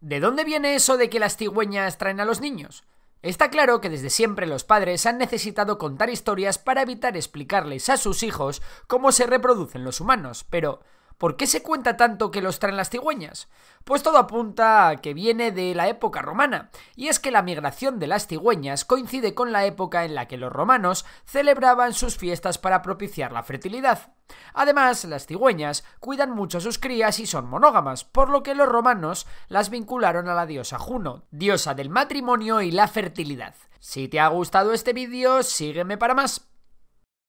¿De dónde viene eso de que las cigüeñas traen a los niños? Está claro que desde siempre los padres han necesitado contar historias para evitar explicarles a sus hijos cómo se reproducen los humanos, pero ¿Por qué se cuenta tanto que los traen las cigüeñas? Pues todo apunta a que viene de la época romana, y es que la migración de las cigüeñas coincide con la época en la que los romanos celebraban sus fiestas para propiciar la fertilidad. Además, las cigüeñas cuidan mucho a sus crías y son monógamas, por lo que los romanos las vincularon a la diosa Juno, diosa del matrimonio y la fertilidad. Si te ha gustado este vídeo, sígueme para más.